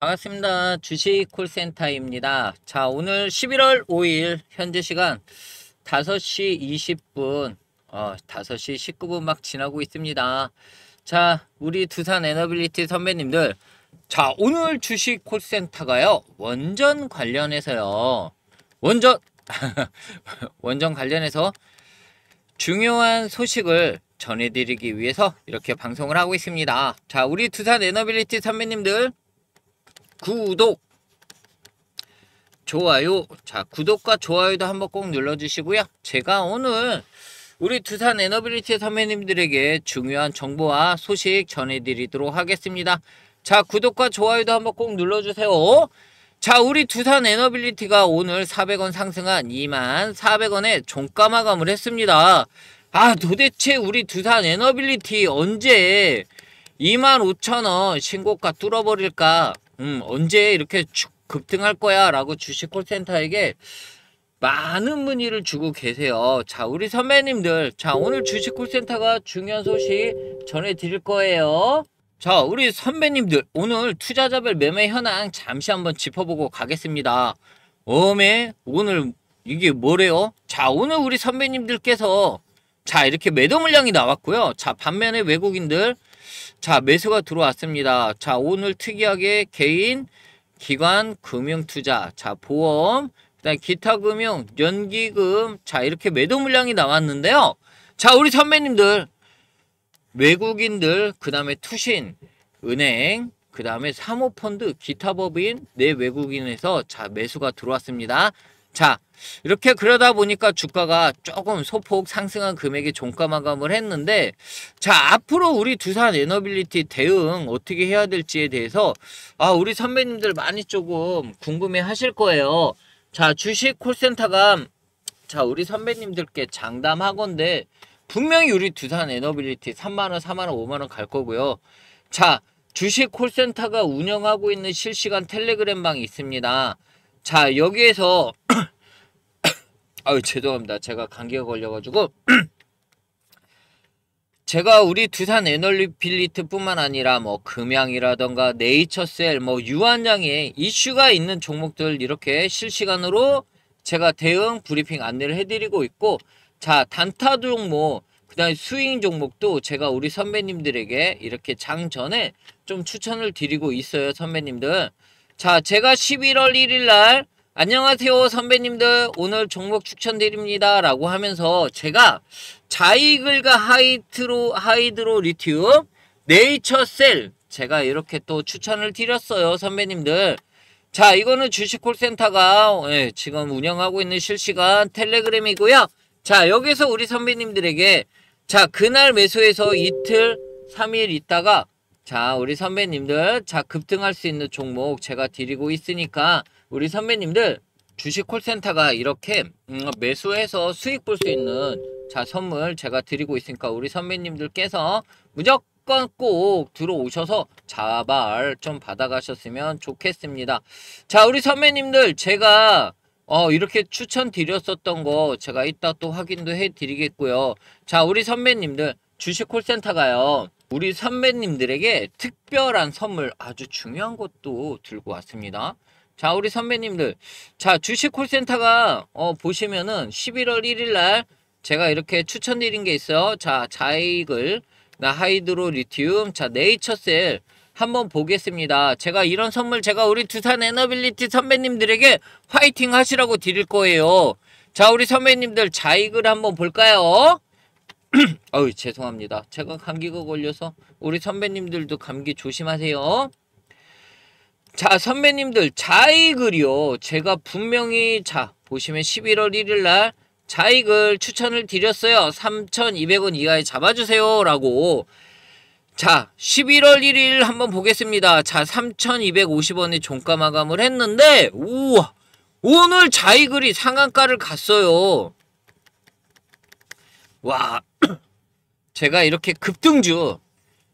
반갑습니다. 주식 콜센터입니다. 자, 오늘 11월 5일 현재 시간 5시 20분, 어, 5시 19분 막 지나고 있습니다. 자, 우리 두산 에너빌리티 선배님들. 자, 오늘 주식 콜센터가요. 원전 관련해서요. 원전 원전 관련해서 중요한 소식을 전해드리기 위해서 이렇게 방송을 하고 있습니다. 자, 우리 두산 에너빌리티 선배님들 구독 좋아요 자 구독과 좋아요도 한번 꼭 눌러주시고요 제가 오늘 우리 두산 에너빌리티 선배님들에게 중요한 정보와 소식 전해드리도록 하겠습니다 자 구독과 좋아요도 한번 꼭 눌러주세요 자 우리 두산 에너빌리티가 오늘 400원 상승한 2만 400원에 종가 마감을 했습니다 아 도대체 우리 두산 에너빌리티 언제 25,000원 신고가 뚫어버릴까 음, 언제 이렇게 급등할 거야 라고 주식 콜센터에게 많은 문의를 주고 계세요. 자, 우리 선배님들. 자, 오늘 주식 콜센터가 중요한 소식 전해드릴 거예요. 자, 우리 선배님들. 오늘 투자자별 매매 현황 잠시 한번 짚어보고 가겠습니다. 어메, 오늘 이게 뭐래요? 자, 오늘 우리 선배님들께서 자, 이렇게 매도 물량이 나왔고요. 자, 반면에 외국인들 자, 매수가 들어왔습니다. 자, 오늘 특이하게 개인, 기관, 금융 투자, 자, 보험, 그다음 기타 금융, 연기금, 자, 이렇게 매도 물량이 나왔는데요. 자, 우리 선배님들, 외국인들, 그 다음에 투신, 은행, 그 다음에 사모펀드, 기타 법인, 내 네 외국인에서 자, 매수가 들어왔습니다. 자, 이렇게 그러다 보니까 주가가 조금 소폭 상승한 금액의 종가 마감을 했는데 자 앞으로 우리 두산 에너빌리티 대응 어떻게 해야 될지에 대해서 아 우리 선배님들 많이 조금 궁금해 하실 거예요 자 주식 콜센터가 자 우리 선배님들께 장담하건데 분명히 우리 두산 에너빌리티 3만원 4만원 5만원 갈 거고요 자 주식 콜센터가 운영하고 있는 실시간 텔레그램 방 있습니다 자 여기에서 아유 죄송합니다 제가 감기가 걸려가지고 제가 우리 두산 에널리필리트뿐만 아니라 뭐 금양이라던가 네이처셀 뭐 유한장에 이슈가 있는 종목들 이렇게 실시간으로 제가 대응 브리핑 안내를 해드리고 있고 자 단타 종목 뭐, 그다음에 스윙 종목도 제가 우리 선배님들에게 이렇게 장 전에 좀 추천을 드리고 있어요 선배님들 자 제가 11월 1일 날 안녕하세요 선배님들 오늘 종목 추천드립니다 라고 하면서 제가 자이글과 하이트로 하이드로 리튬 네이처셀 제가 이렇게 또 추천을 드렸어요 선배님들 자 이거는 주식콜센터가 예, 지금 운영하고 있는 실시간 텔레그램이고요 자 여기서 우리 선배님들에게 자 그날 매수해서 이틀 3일 있다가 자, 우리 선배님들, 자, 급등할 수 있는 종목 제가 드리고 있으니까, 우리 선배님들, 주식 콜센터가 이렇게 음, 매수해서 수익 볼 수 있는 자, 선물 제가 드리고 있으니까, 우리 선배님들께서 무조건 꼭 들어오셔서 자발 좀 받아가셨으면 좋겠습니다. 자, 우리 선배님들, 제가 어, 이렇게 추천드렸었던 거 제가 이따 또 확인도 해드리겠고요. 자, 우리 선배님들, 주식 콜센터가요. 우리 선배님들에게 특별한 선물 아주 중요한 것도 들고 왔습니다. 자, 우리 선배님들. 자, 주식 콜센터가 어, 보시면은 11월 1일 날 제가 이렇게 추천드린 게 있어요. 자, 자이을나 하이드로 리튬, 자, 네이처셀 한번 보겠습니다. 제가 이런 선물 제가 우리 두산 에너빌리티 선배님들에게 화이팅 하시라고 드릴 거예요. 자, 우리 선배님들 자이을 한번 볼까요? 어우 죄송합니다. 제가 감기가 걸려서 우리 선배님들도 감기 조심하세요. 자 선배님들 자익을요. 제가 분명히 자 보시면 11월 1일 날 자익을 추천을 드렸어요. 3,200원 이하에 잡아주세요. 라고 자 11월 1일 한번 보겠습니다. 자 3,250원에 종가 마감을 했는데 우와 오늘 자이글이 상한가를 갔어요. 와 제가 이렇게 급등주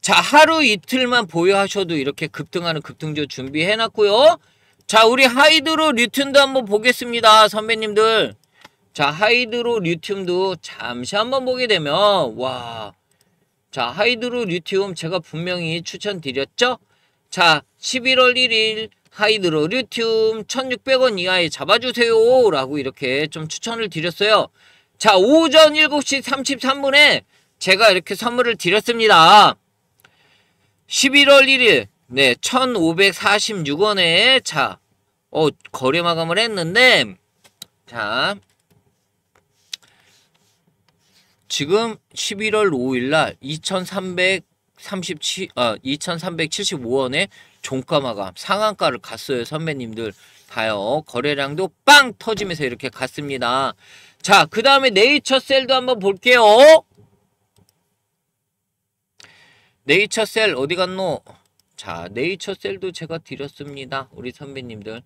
자 하루 이틀만 보유하셔도 이렇게 급등하는 급등주 준비해놨고요. 자 우리 하이드로 류튼도 한번 보겠습니다. 선배님들 자 하이드로 류튬도 잠시 한번 보게 되면 와 자 하이드로 류튬 제가 분명히 추천드렸죠? 자 11월 1일 하이드로 류튬 1600원 이하에 잡아주세요 라고 이렇게 좀 추천을 드렸어요. 자, 오전 7시 33분에 제가 이렇게 선물을 드렸습니다. 11월 1일, 네, 1546원에, 자, 어, 거래 마감을 했는데, 자, 지금 11월 5일 날 2337, 아, 2375원에 종가 마감, 상한가를 갔어요, 선배님들. 봐요. 거래량도 빵 터지면서 이렇게 갔습니다. 자, 그 다음에 네이처셀도 한번 볼게요. 네이처셀 어디 갔노? 자, 네이처셀도 제가 드렸습니다. 우리 선배님들.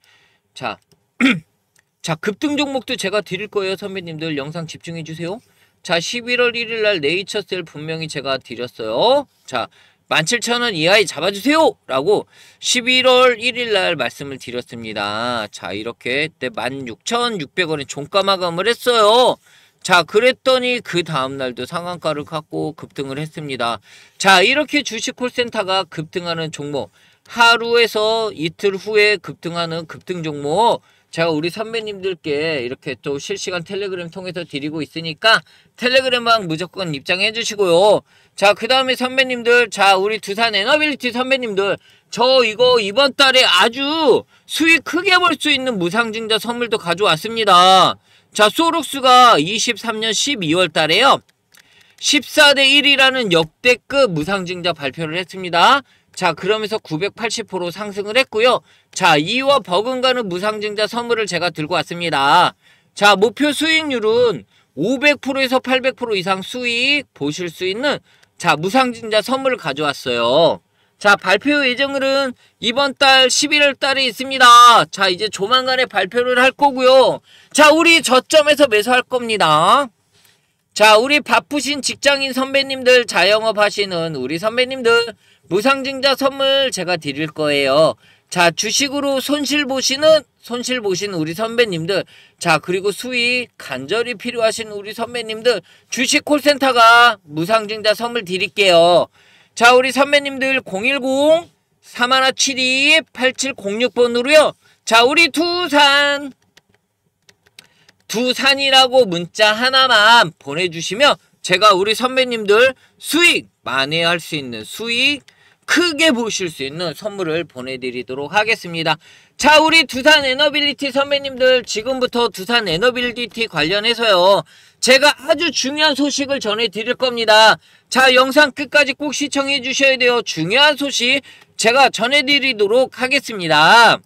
자, 자 급등 종목도 제가 드릴 거예요. 선배님들 영상 집중해 주세요. 자, 11월 1일 날 네이처셀 분명히 제가 드렸어요. 자, 17,000원 이하에 잡아주세요! 라고 11월 1일날 말씀을 드렸습니다. 자, 이렇게 때 16,600원에 종가 마감을 했어요. 자, 그랬더니 그 다음날도 상한가를 갖고 급등을 했습니다. 자, 이렇게 주식 콜센터가 급등하는 종목, 하루에서 이틀 후에 급등하는 급등 종목, 제가 우리 선배님들께 이렇게 또 실시간 텔레그램 통해서 드리고 있으니까 텔레그램만 무조건 입장해 주시고요. 자, 그 다음에 선배님들, 자, 우리 두산 에너빌리티 선배님들, 저 이거 이번 달에 아주 수익 크게 볼 수 있는 무상증자 선물도 가져왔습니다. 자, 소록스가 23년 12월 달에요. 14대 1이라는 역대급 무상증자 발표를 했습니다. 자 그러면서 980% 상승을 했고요. 자 이와 버금가는 무상증자 선물을 제가 들고 왔습니다. 자 목표 수익률은 500%에서 800% 이상 수익 보실 수 있는 자 무상증자 선물을 가져왔어요. 자 발표 예정일은 이번 달 11월 달에 있습니다. 자 이제 조만간에 발표를 할 거고요. 자 우리 저점에서 매수할 겁니다. 자 우리 바쁘신 직장인 선배님들 자영업 하시는 우리 선배님들 무상증자 선물 제가 드릴 거예요. 자 주식으로 손실 보시는 손실 보신 우리 선배님들 자 그리고 수익 간절히 필요하신 우리 선배님들 주식 콜센터가 무상증자 선물 드릴게요. 자 우리 선배님들 010 3172 8706번으로요. 자 우리 두산 두산이라고 문자 하나만 보내주시면 제가 우리 선배님들 수익 만회할 수 있는 수익 크게 보실 수 있는 선물을 보내드리도록 하겠습니다. 자 우리 두산 에너빌리티 선배님들 지금부터 두산 에너빌리티 관련해서요. 제가 아주 중요한 소식을 전해드릴 겁니다. 자 영상 끝까지 꼭 시청해 주셔야 돼요. 중요한 소식 제가 전해드리도록 하겠습니다.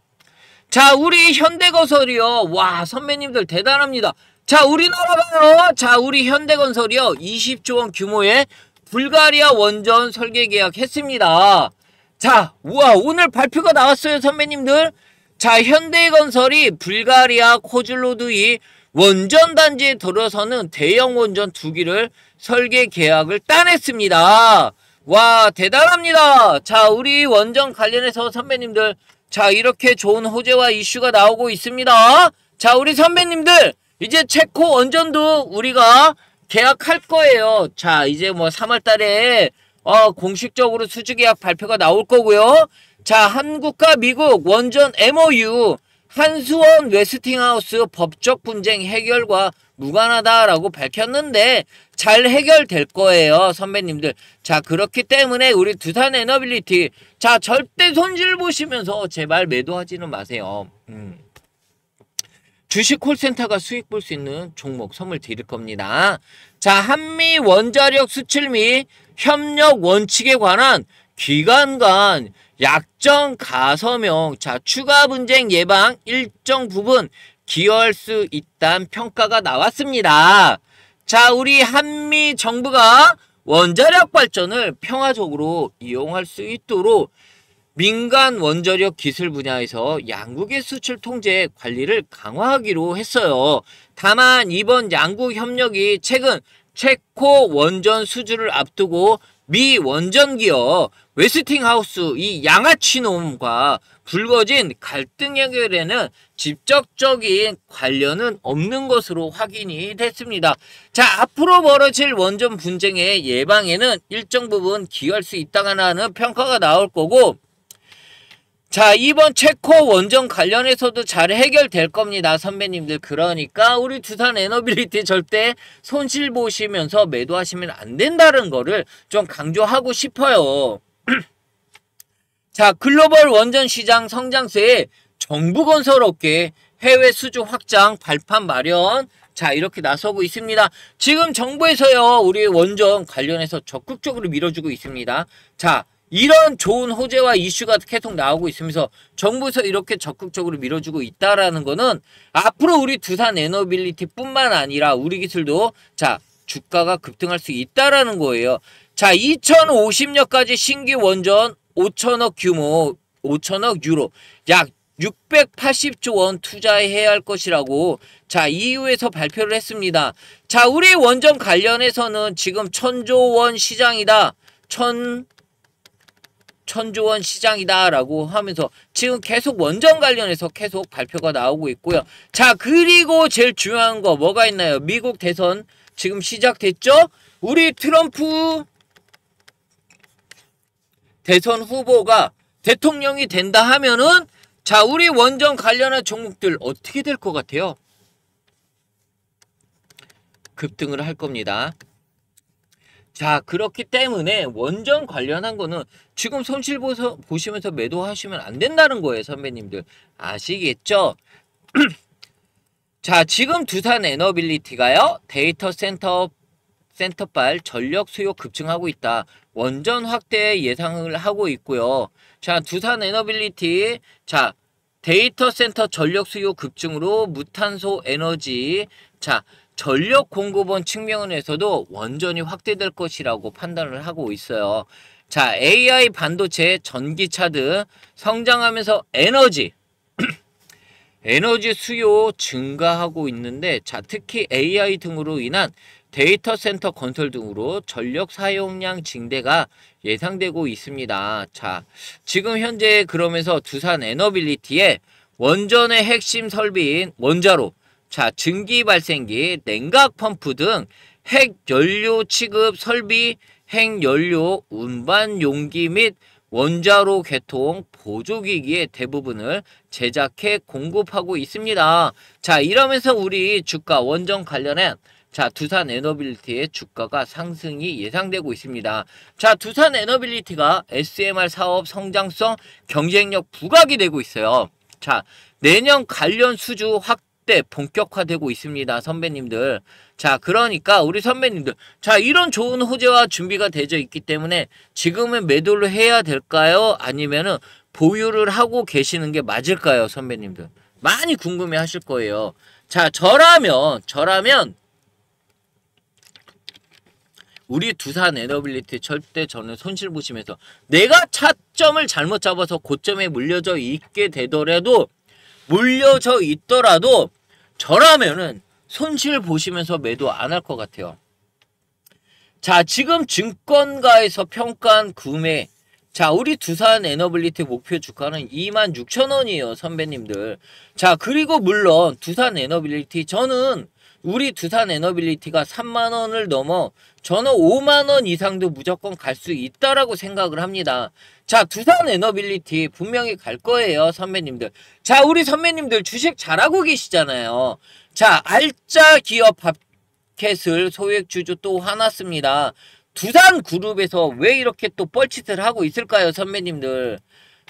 자 우리 현대건설이요. 와 선배님들 대단합니다. 자 우리나라 봐요. 자 우리 현대건설이요. 20조원 규모의 불가리아 원전 설계 계약했습니다. 자 우와 오늘 발표가 나왔어요 선배님들. 자 현대건설이 불가리아 코즐로드이 원전 단지에 들어서는 대형 원전 2 기를 설계 계약을 따냈습니다. 와 대단합니다. 자 우리 원전 관련해서 선배님들 자 이렇게 좋은 호재와 이슈가 나오고 있습니다. 자 우리 선배님들 이제 체코 원전도 우리가 계약할 거예요. 자 이제 뭐 3월달에 어, 공식적으로 수주계약 발표가 나올 거고요. 자 한국과 미국 원전 MOU 한수원 웨스팅하우스 법적 분쟁 해결과 무관하다라고 밝혔는데 잘 해결될 거예요 선배님들 자 그렇기 때문에 우리 두산 에너빌리티 자 절대 손실 보시면서 제발 매도하지는 마세요 음. 주식 콜센터가 수익 볼 수 있는 종목 선물 드릴 겁니다 자 한미 원자력 수출 및 협력 원칙에 관한 기간 간 약정 가서명 자 추가 분쟁 예방 일정 부분 기여할 수 있다는 평가가 나왔습니다. 자, 우리 한미 정부가 원자력 발전을 평화적으로 이용할 수 있도록 민간 원자력 기술 분야에서 양국의 수출 통제 관리를 강화하기로 했어요. 다만 이번 양국 협력이 최근 체코 원전 수주를 앞두고 미 원전기업 웨스팅하우스 이 양아치놈과 불거진 갈등 해결에는 직접적인 관련은 없는 것으로 확인이 됐습니다. 자, 앞으로 벌어질 원전 분쟁의 예방에는 일정 부분 기여할 수 있다는 평가가 나올 거고 자, 이번 체코 원전 관련해서도 잘 해결될 겁니다, 선배님들. 그러니까 우리 두산 에너빌리티 절대 손실 보시면서 매도하시면 안 된다는 거를 좀 강조하고 싶어요. 자, 글로벌 원전 시장 성장세에 정부 건설 업계 해외 수주 확장 발판 마련 자 이렇게 나서고 있습니다. 지금 정부에서요 우리 원전 관련해서 적극적으로 밀어주고 있습니다. 자 이런 좋은 호재와 이슈가 계속 나오고 있으면서 정부에서 이렇게 적극적으로 밀어주고 있다라는 거는 앞으로 우리 두산 에너빌리티뿐만 아니라 우리 기술도 자 주가가 급등할 수 있다라는 거예요. 자 2050년까지 신규 원전 5천억 규모 5천억 유로 약 680조 원 투자해야 할 것이라고 자 EU에서 발표를 했습니다. 자 우리 원전 관련해서는 지금 천조 원 시장이다. 천 천조 원 시장이다라고 하면서 지금 계속 원전 관련해서 계속 발표가 나오고 있고요. 자 그리고 제일 중요한 거 뭐가 있나요? 미국 대선 지금 시작됐죠? 우리 트럼프 대선 후보가 대통령이 된다 하면은 자 우리 원전 관련한 종목들 어떻게 될 것 같아요? 급등을 할 겁니다. 자 그렇기 때문에 원전 관련한 거는 지금 손실 보시면서 매도하시면 안 된다는 거예요 선배님들 아시겠죠? 자 지금 두산 에너빌리티가요 데이터 센터 센터발 전력 수요 급증하고 있다. 원전 확대 예상을 하고 있고요. 자, 두산 에너빌리티. 자, 데이터 센터 전력 수요 급증으로 무탄소 에너지. 자, 전력 공급원 측면에서도 원전이 확대될 것이라고 판단을 하고 있어요. 자, AI 반도체, 전기차 등 성장하면서 에너지, 에너지 수요 증가하고 있는데, 자, 특히 AI 등으로 인한 데이터 센터 건설 등으로 전력 사용량 증대가 예상되고 있습니다. 자, 지금 현재 그러면서 두산 에너빌리티의 원전의 핵심 설비인 원자로, 자, 증기 발생기, 냉각 펌프 등 핵연료 취급 설비, 핵연료 운반 용기 및 원자로 개통 보조기기의 대부분을 제작해 공급하고 있습니다. 자, 이러면서 우리 주가 원전 관련한 자, 두산 에너빌리티의 주가가 상승이 예상되고 있습니다. 자, 두산 에너빌리티가 SMR 사업 성장성 경쟁력 부각이 되고 있어요. 자, 내년 관련 수주 확대 본격화되고 있습니다. 선배님들. 자, 그러니까 우리 선배님들. 자, 이런 좋은 호재와 준비가 되어 있기 때문에 지금은 매도를 해야 될까요? 아니면은 보유를 하고 계시는 게 맞을까요? 선배님들. 많이 궁금해 하실 거예요. 자, 저라면, 저라면 우리 두산 에너빌리티 절대 저는 손실 보시면서 내가 차점을 잘못 잡아서 고점에 물려져 있게 되더라도 물려져 있더라도 저라면은 손실 보시면서 매도 안 할 것 같아요. 자, 지금 증권가에서 평가한 구매. 자, 우리 두산 에너빌리티 목표 주가는 26,000원이에요, 선배님들. 자, 그리고 물론 두산 에너빌리티 저는 우리 두산 에너빌리티가 3만 원을 넘어 저는 5만 원 이상도 무조건 갈 수 있다라고 생각을 합니다. 자, 두산 에너빌리티 분명히 갈 거예요, 선배님들. 자, 우리 선배님들 주식 잘하고 계시잖아요. 자, 알짜 기업 팟켓을 소액 주주 또 화났습니다. 두산 그룹에서 왜 이렇게 또 뻘짓을 하고 있을까요, 선배님들?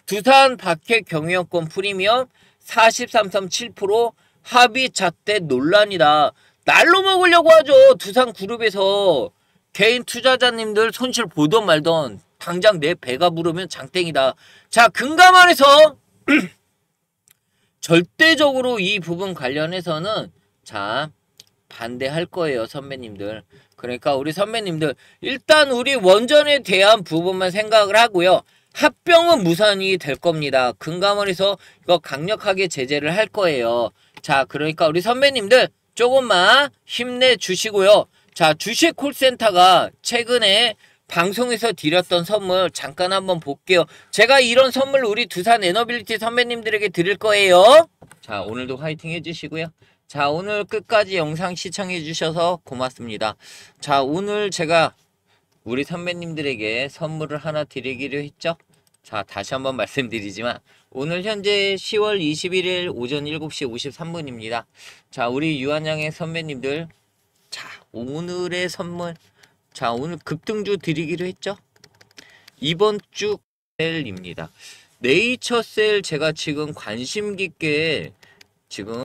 두산 박해 경영권 프리미엄 43.7% 합의 잣대 논란이다. 날로 먹으려고 하죠. 두산 그룹에서 개인 투자자님들 손실 보던 말던 당장 내 배가 부르면 장땡이다. 자, 근감 안에서 절대적으로 이 부분 관련해서는 자, 반대할 거예요, 선배님들. 그러니까 우리 선배님들 일단 우리 원전에 대한 부분만 생각을 하고요. 합병은 무산이 될 겁니다. 금감원에서 이거 강력하게 제재를 할 거예요. 자, 그러니까 우리 선배님들 조금만 힘내주시고요. 자, 주식 콜센터가 최근에 방송에서 드렸던 선물 잠깐 한번 볼게요. 제가 이런 선물 우리 두산 에너빌리티 선배님들에게 드릴 거예요. 자, 오늘도 화이팅 해주시고요. 자, 오늘 끝까지 영상 시청해주셔서 고맙습니다. 자, 오늘 제가 우리 선배님들에게 선물을 하나 드리기로 했죠? 자, 다시 한번 말씀드리지만 오늘 현재 10월 21일 오전 7시 53분입니다. 자, 우리 유한양의 선배님들. 자, 오늘의 선물. 자, 오늘 급등주 드리기로 했죠? 이번 주 셀입니다. 네이처 셀 제가 지금 관심 깊게 지금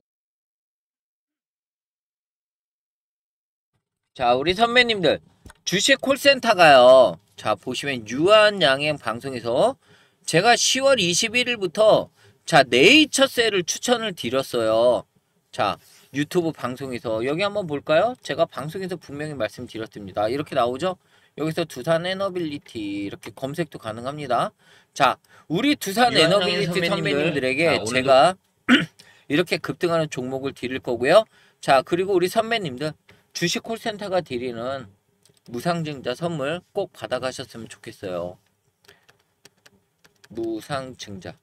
자, 우리 선배님들 주식 콜센터가요. 자, 보시면 유한양행 방송에서 제가 10월 21일부터 자 네이처셀을 추천을 드렸어요. 자 유튜브 방송에서 여기 한번 볼까요? 제가 방송에서 분명히 말씀드렸습니다. 이렇게 나오죠? 여기서 두산 에너빌리티 이렇게 검색도 가능합니다. 자 우리 두산 에너빌리티 선배님들에게 아, 제가 이렇게 급등하는 종목을 드릴 거고요. 자 그리고 우리 선배님들 주식 콜센터가 드리는 무상증자 선물 꼭 받아가셨으면 좋겠어요. 무상증자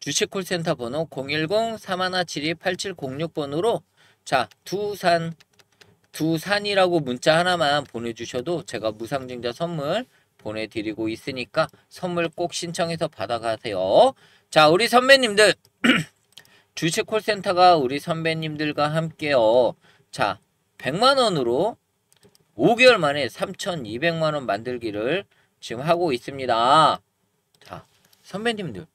주식콜센터 번호 010-3172-8706번으로 자 두산 두산이라고 문자 하나만 보내주셔도 제가 무상증자 선물 보내드리고 있으니까 선물 꼭 신청해서 받아가세요. 자 우리 선배님들 주식콜센터가 우리 선배님들과 함께요. 자 100만원으로 5개월 만에 3,200만원 만들기를 지금 하고 있습니다. 자, 선배님들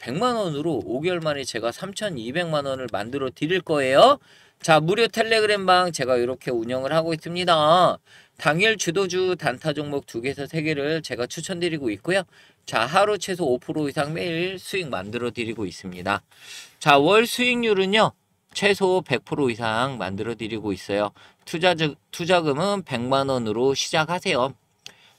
100만원으로 5개월 만에 제가 3,200만원을 만들어 드릴 거예요. 자, 무료 텔레그램방 제가 이렇게 운영을 하고 있습니다. 당일 주도주 단타 종목 2개에서 3개를 제가 추천드리고 있고요. 자, 하루 최소 5% 이상 매일 수익 만들어 드리고 있습니다. 자, 월 수익률은요. 최소 100% 이상 만들어 드리고 있어요. 투자, 투자금은 100만원으로 시작하세요.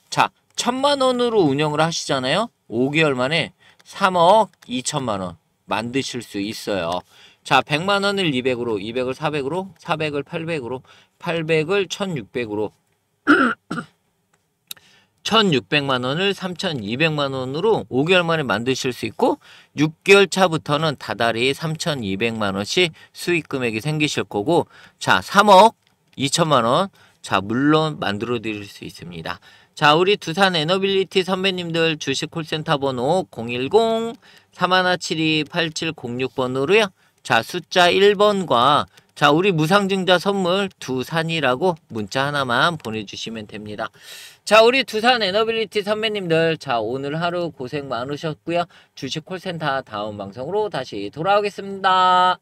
자, 천만 원으로 운영을 하시잖아요. 5개월 만에 3억 2천만 원 만드실 수 있어요. 자, 100만 원을 200으로, 200을 400으로, 400을 800으로, 800을 1600으로 1600만 원을 3200만 원으로 5개월 만에 만드실 수 있고 6개월 차부터는 다달이 3200만 원씩 수익 금액이 생기실 거고 자 3억 2천만 원자 물론 만들어 드릴 수 있습니다. 자, 우리 두산 에너빌리티 선배님들 주식 콜센터 번호 010-3172-8706번호로요. 자, 숫자 1번과 자, 우리 무상증자 선물 두산이라고 문자 하나만 보내주시면 됩니다. 자, 우리 두산 에너빌리티 선배님들, 자, 오늘 하루 고생 많으셨고요. 주식 콜센터 다음 방송으로 다시 돌아오겠습니다.